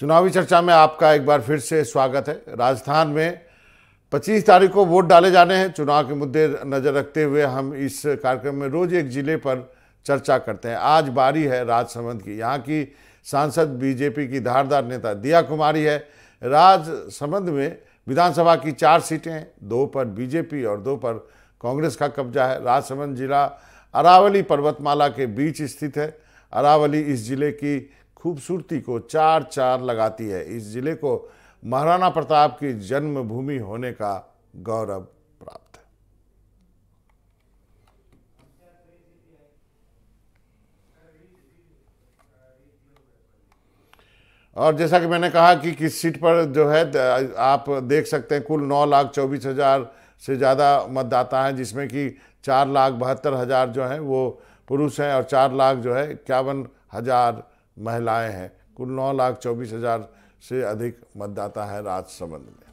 चुनावी चर्चा में आपका एक बार फिर से स्वागत है राजस्थान में 25 तारीख को वोट डाले जाने हैं चुनाव के मुद्दे नज़र रखते हुए हम इस कार्यक्रम में रोज़ एक ज़िले पर चर्चा करते हैं आज बारी है राजसमंद की यहाँ की सांसद बीजेपी की धारदार नेता दिया कुमारी है राजसमंद में विधानसभा की चार सीटें दो पर बीजेपी और दो पर कांग्रेस का कब्जा है राजसमंद जिला अरावली पर्वतमाला के बीच स्थित है अरावली इस जिले की खूबसूरती को चार चार लगाती है इस जिले को महाराणा प्रताप की जन्मभूमि होने का गौरव प्राप्त है और जैसा कि मैंने कहा कि किस सीट पर जो है आप देख सकते हैं कुल नौ लाख चौबीस हजार से ज़्यादा मतदाता हैं जिसमें कि चार लाख बहत्तर हज़ार जो हैं वो पुरुष हैं और चार लाख जो है इक्यावन हज़ार महिलाएं हैं कुल नौ लाख चौबीस हजार से अधिक मतदाता हैं राजसमंद में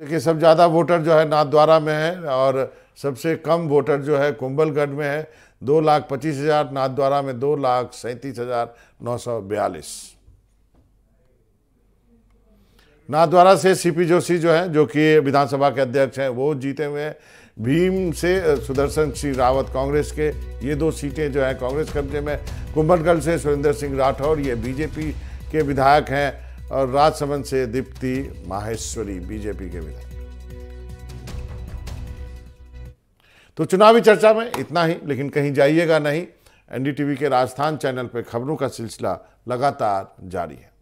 देखिए सब ज़्यादा वोटर जो है नाथद्वारा में है और सबसे कम वोटर जो है कुंभलगढ़ में है दो लाख पच्चीस हज़ार नाथद्वारा में दो लाख सैंतीस हज़ार नौ सौ बयालीस नाथद्वारा से सीपी जोशी जो हैं जो कि विधानसभा के अध्यक्ष हैं वो जीते हुए हैं भीम से सुदर्शन सिंह रावत कांग्रेस के ये दो सीटें जो हैं कांग्रेस कब्जे में कुंभनगढ़ से सुरेंद्र सिंह राठौर ये बीजेपी के विधायक हैं और राजसमंद से दीप्ति माहेश्वरी बीजेपी के विधायक तो चुनावी चर्चा में इतना ही लेकिन कहीं जाइएगा नहीं एनडीटीवी के राजस्थान चैनल पर खबरों का सिलसिला लगातार जारी है